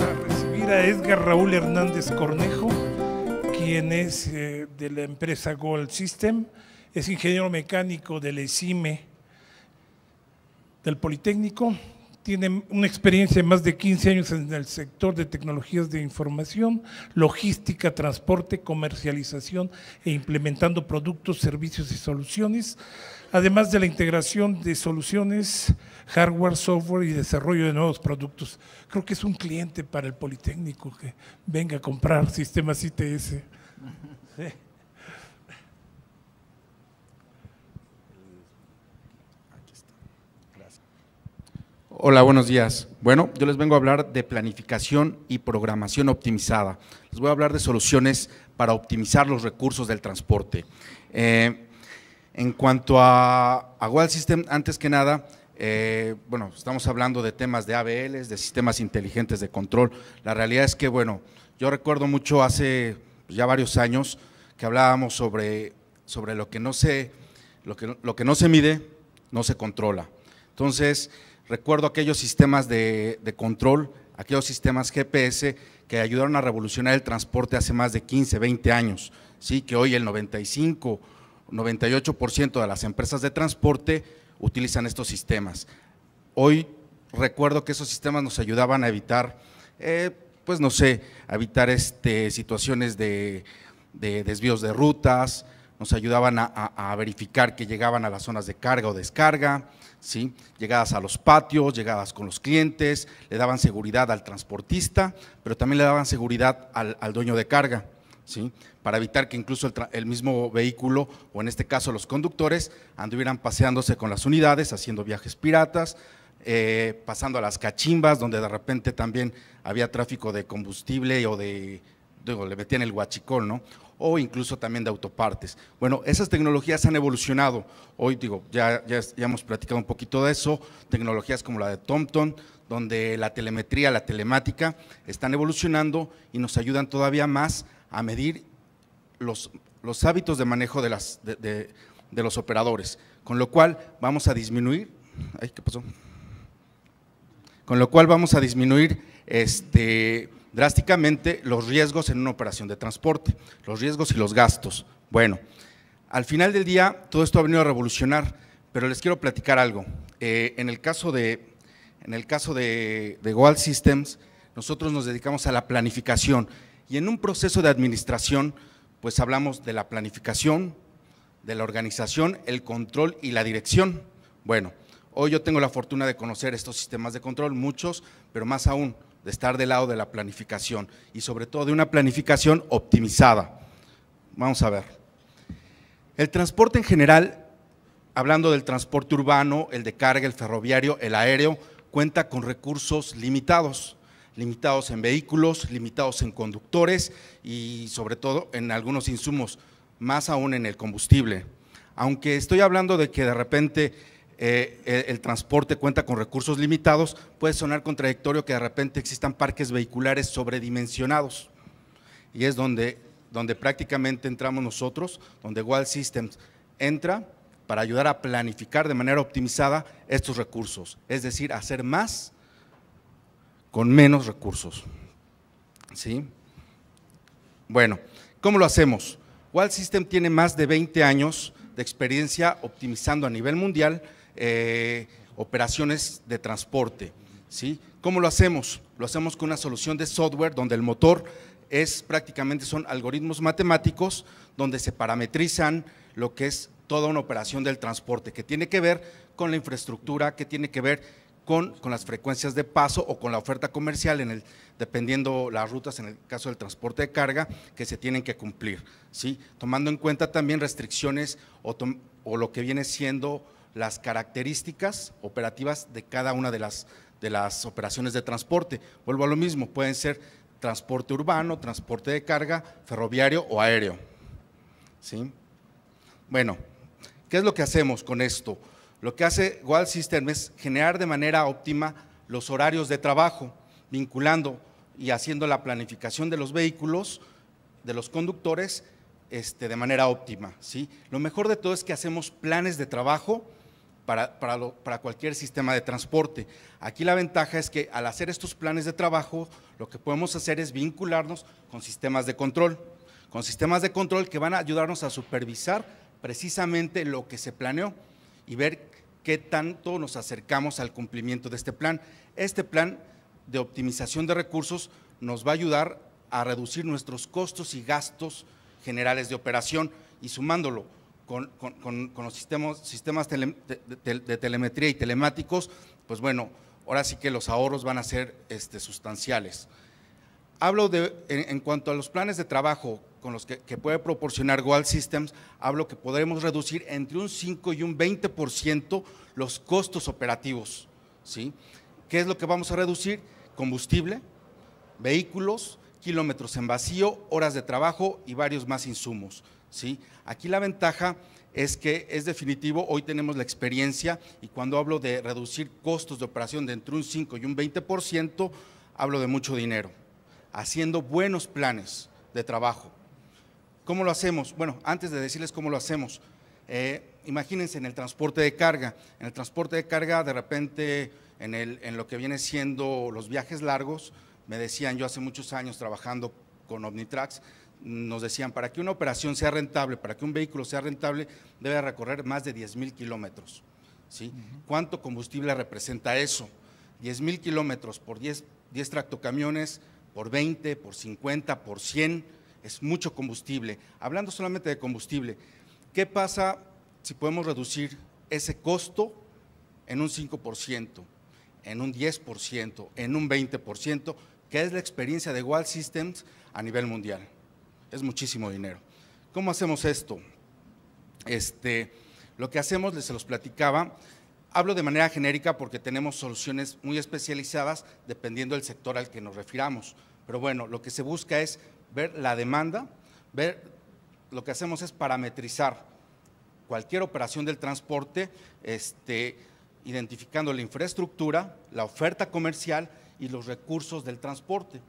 a recibir a Edgar Raúl Hernández Cornejo, quien es eh, de la empresa Gold System, es ingeniero mecánico del ECIME del Politécnico, tiene una experiencia de más de 15 años en el sector de tecnologías de información, logística, transporte, comercialización e implementando productos, servicios y soluciones, además de la integración de soluciones, hardware, software y desarrollo de nuevos productos. Creo que es un cliente para el Politécnico que venga a comprar sistemas ITS. Sí. Hola, buenos días. Bueno, yo les vengo a hablar de planificación y programación optimizada. Les voy a hablar de soluciones para optimizar los recursos del transporte. Eh, en cuanto a, a Wild System, antes que nada, eh, bueno, estamos hablando de temas de ABL, de sistemas inteligentes de control. La realidad es que, bueno, yo recuerdo mucho hace pues, ya varios años que hablábamos sobre, sobre lo, que no se, lo, que, lo que no se mide, no se controla. Entonces, Recuerdo aquellos sistemas de, control, aquellos sistemas GPS que ayudaron a revolucionar el transporte hace más de 15, 20 años, ¿sí? que hoy el 95, 98% de las empresas de transporte utilizan estos sistemas. Hoy recuerdo que esos sistemas nos ayudaban a evitar, eh, pues no sé, evitar este, situaciones de, desvíos de rutas, nos ayudaban a verificar que llegaban a las zonas de carga o descarga, ¿sí? llegadas a los patios, llegadas con los clientes, le daban seguridad al transportista, pero también le daban seguridad al, dueño de carga, ¿sí? Para evitar que incluso el, mismo vehículo, o en este caso los conductores, anduvieran paseándose con las unidades, haciendo viajes piratas, eh, pasando a las cachimbas, donde de repente también había tráfico de combustible o de, le metían el guachicol, ¿no? o incluso también de autopartes. Bueno, esas tecnologías han evolucionado. Hoy digo, ya, ya, hemos platicado un poquito de eso, tecnologías como la de TomTom, donde la telemetría, la telemática están evolucionando y nos ayudan todavía más a medir los, los hábitos de manejo de, las, los operadores, con lo cual vamos a disminuir, ay, ¿qué pasó? Con lo cual vamos a disminuir este, drásticamente los riesgos en una operación de transporte, los riesgos y los gastos. Bueno, al final del día todo esto ha venido a revolucionar, pero les quiero platicar algo. Eh, en el caso de, en el caso de, de Goal Systems, nosotros nos dedicamos a la planificación y en un proceso de administración, pues hablamos de la planificación, de la organización, el control y la dirección. Bueno, hoy yo tengo la fortuna de conocer estos sistemas de control, muchos, pero más aún, de estar del lado de la planificación y sobre todo de una planificación optimizada. Vamos a ver. El transporte en general, hablando del transporte urbano, el de carga, el ferroviario, el aéreo, cuenta con recursos limitados, limitados en vehículos, limitados en conductores y sobre todo en algunos insumos, más aún en el combustible. Aunque estoy hablando de que de repente eh, el, transporte cuenta con recursos limitados, puede sonar contradictorio que de repente existan parques vehiculares sobredimensionados. Y es donde, donde prácticamente entramos nosotros, donde Wild Systems entra para ayudar a planificar de manera optimizada estos recursos, es decir, hacer más con menos recursos. ¿Sí? Bueno, ¿cómo lo hacemos? Wild System tiene más de 20 años de experiencia optimizando a nivel mundial eh, operaciones de transporte. ¿sí? ¿Cómo lo hacemos? Lo hacemos con una solución de software donde el motor es prácticamente son algoritmos matemáticos donde se parametrizan lo que es toda una operación del transporte, que tiene que ver con la infraestructura, que tiene que ver con, con, las frecuencias de paso o con la oferta comercial, en el, dependiendo las rutas, en el caso del transporte de carga, que se tienen que cumplir, ¿sí? tomando en cuenta también restricciones o lo que viene siendo las características operativas de cada una de las, de las operaciones de transporte. Vuelvo a lo mismo, pueden ser transporte urbano, transporte de carga, ferroviario o aéreo. ¿Sí? Bueno, ¿qué es lo que hacemos con esto? Lo que hace Wall System es generar de manera óptima los horarios de trabajo, vinculando y haciendo la planificación de los vehículos, de los conductores, este, de manera óptima. ¿sí? Lo mejor de todo es que hacemos planes de trabajo para, para, cualquier sistema de transporte. Aquí la ventaja es que al hacer estos planes de trabajo, lo que podemos hacer es vincularnos con sistemas de control, con sistemas de control que van a ayudarnos a supervisar precisamente lo que se planeó y ver qué tanto nos acercamos al cumplimiento de este plan. Este plan de optimización de recursos nos va a ayudar a reducir nuestros costos y gastos generales de operación y sumándolo con, los sistemas, de, telemetría y telemáticos, pues bueno, ahora sí que los ahorros van a ser este, sustanciales. Hablo de, en, cuanto a los planes de trabajo con los que, que puede proporcionar Goal Systems, hablo que podremos reducir entre un 5 y un 20% los costos operativos. ¿sí? ¿Qué es lo que vamos a reducir? Combustible, vehículos, kilómetros en vacío, horas de trabajo y varios más insumos. ¿sí? Aquí la ventaja es que es definitivo, hoy tenemos la experiencia y cuando hablo de reducir costos de operación de entre un 5 y un 20%, hablo de mucho dinero, haciendo buenos planes de trabajo. ¿Cómo lo hacemos? Bueno, antes de decirles cómo lo hacemos, eh, imagínense en el transporte de carga. En el transporte de carga, de repente, en, lo que viene siendo los viajes largos, me decían yo hace muchos años trabajando con Omnitrax, nos decían, para que una operación sea rentable, para que un vehículo sea rentable, debe recorrer más de 10.000 mil kilómetros. ¿Cuánto combustible representa eso? 10.000 mil kilómetros por 10, 10 tractocamiones, por 20, por 50, por 100, es mucho combustible. Hablando solamente de combustible, ¿qué pasa si podemos reducir ese costo en un 5%, en un 10%, en un 20%, que es la experiencia de Wall Systems a nivel mundial? es muchísimo dinero. ¿Cómo hacemos esto? Este, lo que hacemos, les se los platicaba, hablo de manera genérica porque tenemos soluciones muy especializadas dependiendo del sector al que nos refiramos. Pero bueno, lo que se busca es ver la demanda, ver, lo que hacemos es parametrizar cualquier operación del transporte, este, identificando la infraestructura, la oferta comercial y los recursos del transporte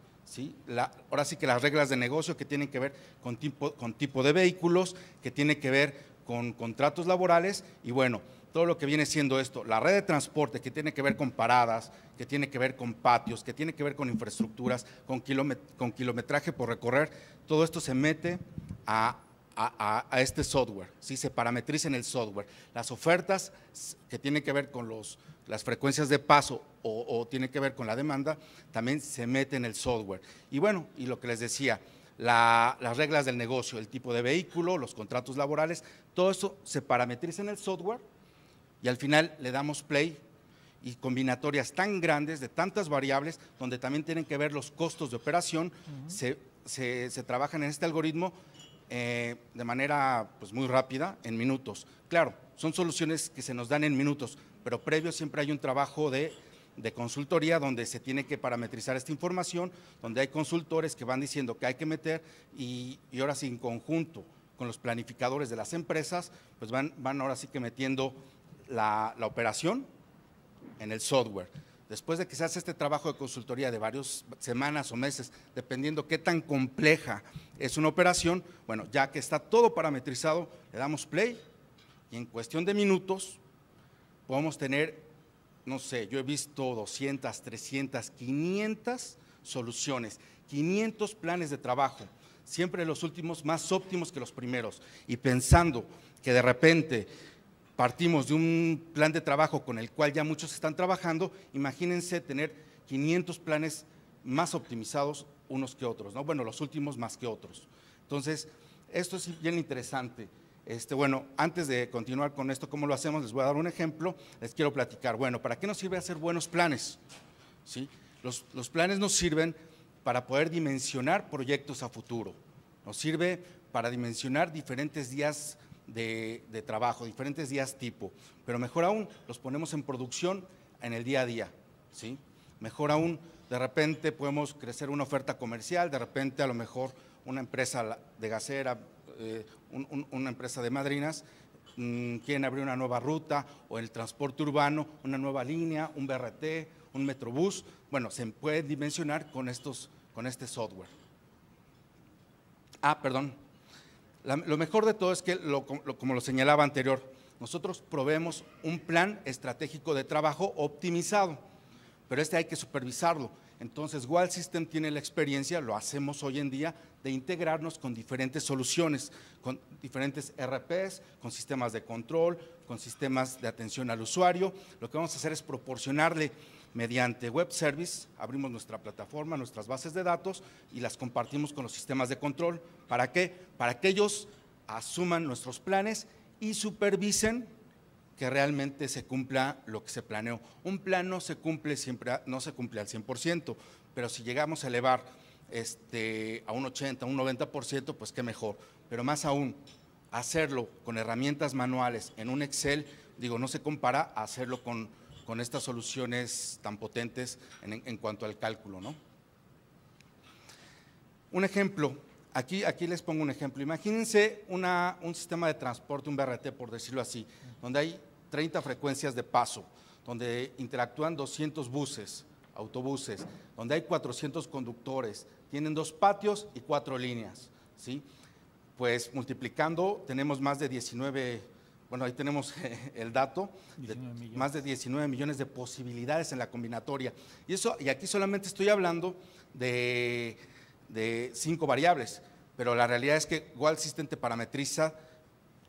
ahora sí que las reglas de negocio que tienen que ver con tipo, de vehículos, que tiene que ver con contratos laborales y bueno, todo lo que viene siendo esto, la red de transporte que tiene que ver con paradas, que tiene que ver con patios, que tiene que ver con infraestructuras, con, kilometraje por recorrer, todo esto se mete a, este software, se parametriza en el software. Las ofertas que tienen que ver con los, las frecuencias de paso o, tiene que ver con la demanda, también se mete en el software. Y bueno, y lo que les decía, las reglas del negocio, el tipo de vehículo, los contratos laborales, todo eso se parametriza en el software y al final le damos play y combinatorias tan grandes de tantas variables donde también tienen que ver los costos de operación, se, trabajan en este algoritmo eh, de manera pues, muy rápida, en minutos. Claro, son soluciones que se nos dan en minutos, pero previo siempre hay un trabajo de, de consultoría donde se tiene que parametrizar esta información, donde hay consultores que van diciendo que hay que meter y, y ahora sí en conjunto con los planificadores de las empresas, pues van, van ahora sí que metiendo la, la operación en el software después de que se hace este trabajo de consultoría de varias semanas o meses, dependiendo qué tan compleja es una operación, bueno, ya que está todo parametrizado, le damos play y en cuestión de minutos podemos tener, no sé, yo he visto 200, 300, 500 soluciones, 500 planes de trabajo, siempre los últimos más óptimos que los primeros. Y pensando que de repente partimos de un plan de trabajo con el cual ya muchos están trabajando, imagínense tener 500 planes más optimizados unos que otros, ¿no? Bueno, los últimos más que otros. Entonces, esto es bien interesante. Este, bueno, antes de continuar con esto, ¿cómo lo hacemos? Les voy a dar un ejemplo, les quiero platicar. Bueno, ¿para qué nos sirve hacer buenos planes? ¿Sí? Los, planes nos sirven para poder dimensionar proyectos a futuro, nos sirve para dimensionar diferentes días de, trabajo, diferentes días tipo, pero mejor aún, los ponemos en producción en el día a día. Mejor aún, de repente podemos crecer una oferta comercial, de repente a lo mejor una empresa de gasera eh, una empresa de madrinas, mm, quieren abrir una nueva ruta o el transporte urbano, una nueva línea, un BRT, un metrobús. Bueno, se puede dimensionar con, estos, con este software. Ah, perdón. lo mejor de todo es que, como lo señalaba anterior, nosotros proveemos un plan estratégico de trabajo optimizado, pero este hay que supervisarlo entonces, Wall System tiene la experiencia, lo hacemos hoy en día, de integrarnos con diferentes soluciones, con diferentes RPs, con sistemas de control, con sistemas de atención al usuario. Lo que vamos a hacer es proporcionarle mediante web service, abrimos nuestra plataforma, nuestras bases de datos y las compartimos con los sistemas de control. ¿Para qué? Para que ellos asuman nuestros planes y supervisen que realmente se cumpla lo que se planeó. Un plan no se cumple siempre, no se cumple al 100%, pero si llegamos a elevar este, a un 80, un 90%, pues qué mejor. Pero más aún, hacerlo con herramientas manuales en un Excel, digo, no se compara a hacerlo con, con estas soluciones tan potentes en, cuanto al cálculo, ¿no? Un ejemplo, Aquí, les pongo un ejemplo. Imagínense un sistema de transporte, un BRT, por decirlo así, donde hay 30 frecuencias de paso, donde interactúan 200 buses, autobuses, donde hay 400 conductores, tienen dos patios y cuatro líneas. ¿sí? Pues multiplicando, tenemos más de 19 bueno, ahí tenemos el dato, más de 19 millones de posibilidades en la combinatoria. Y, eso, y aquí solamente estoy hablando de de cinco variables, pero la realidad es que igual System te parametriza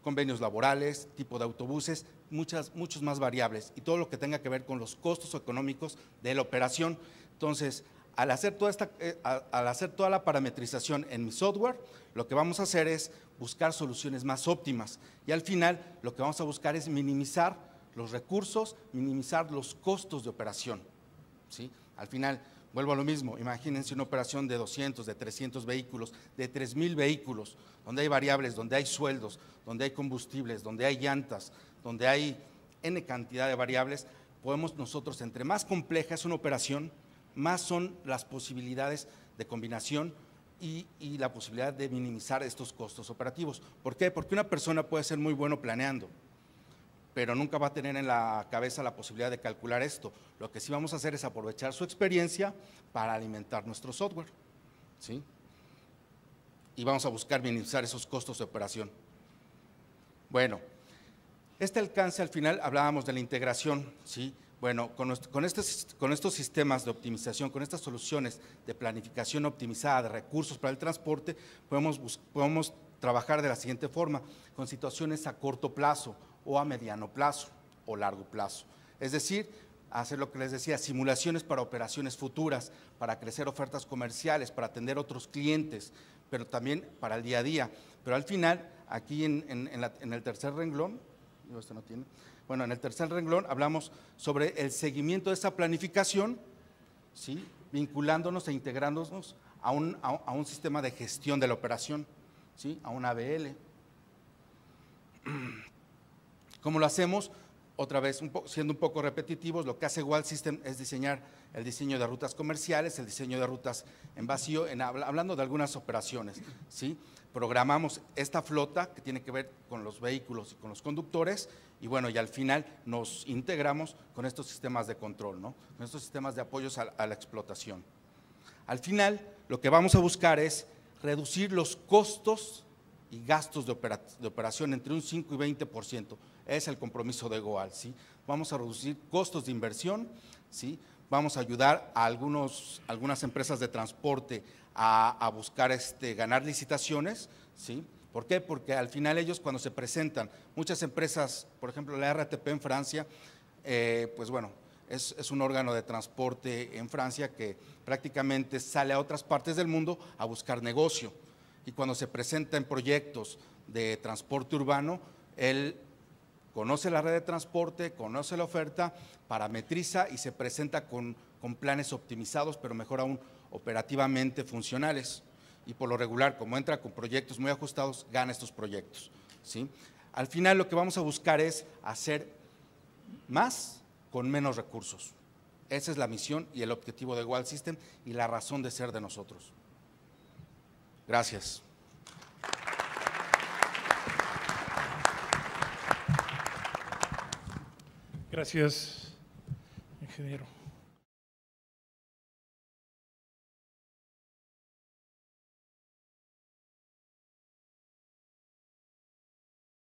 convenios laborales, tipo de autobuses, muchas, muchos más variables y todo lo que tenga que ver con los costos económicos de la operación. Entonces, al hacer, toda esta, eh, al hacer toda la parametrización en mi software, lo que vamos a hacer es buscar soluciones más óptimas y al final lo que vamos a buscar es minimizar los recursos, minimizar los costos de operación. ¿sí? Al final, Vuelvo a lo mismo, imagínense una operación de 200, de 300 vehículos, de 3.000 vehículos, donde hay variables, donde hay sueldos, donde hay combustibles, donde hay llantas, donde hay n cantidad de variables, podemos nosotros, entre más compleja es una operación, más son las posibilidades de combinación y, y la posibilidad de minimizar estos costos operativos. ¿Por qué? Porque una persona puede ser muy bueno planeando, pero nunca va a tener en la cabeza la posibilidad de calcular esto. Lo que sí vamos a hacer es aprovechar su experiencia para alimentar nuestro software. ¿sí? Y vamos a buscar minimizar esos costos de operación. Bueno, este alcance al final hablábamos de la integración. ¿sí? Bueno, con, este estos, sistemas de optimización, con estas soluciones de planificación optimizada de recursos para el transporte, podemos, podemos trabajar de la siguiente forma, con situaciones a corto plazo o a mediano plazo o largo plazo. Es decir, hacer lo que les decía, simulaciones para operaciones futuras, para crecer ofertas comerciales, para atender otros clientes, pero también para el día a día. Pero al final, aquí en, el tercer renglón, este no bueno, en el tercer renglón hablamos sobre el seguimiento de esa planificación, ¿sí? vinculándonos e integrándonos a un, sistema de gestión de la operación, ¿sí? a un ABL, ¿Cómo lo hacemos? Otra vez, siendo un poco repetitivos, lo que hace Wall System es diseñar el diseño de rutas comerciales, el diseño de rutas en vacío, hablando de algunas operaciones. Programamos esta flota que tiene que ver con los vehículos y con los conductores y bueno, y al final nos integramos con estos sistemas de control, con estos sistemas de apoyos a, a la explotación. Al final, lo que vamos a buscar es reducir los costos y gastos de, operación entre un 5 y 20% es el compromiso de Goal. Vamos a reducir costos de inversión, ¿sí? vamos a ayudar a algunos, algunas empresas de transporte a, buscar este, ganar licitaciones. ¿sí? ¿Por qué? Porque al final ellos cuando se presentan, muchas empresas, por ejemplo la RTP en Francia, eh, pues bueno, es, un órgano de transporte en Francia que prácticamente sale a otras partes del mundo a buscar negocio. Y cuando se presentan proyectos de transporte urbano, él conoce la red de transporte, conoce la oferta, parametriza y se presenta con, planes optimizados, pero mejor aún operativamente funcionales. Y por lo regular, como entra con proyectos muy ajustados, gana estos proyectos. ¿sí? Al final lo que vamos a buscar es hacer más con menos recursos. Esa es la misión y el objetivo de Wall System y la razón de ser de nosotros. Gracias. Gracias, ingeniero.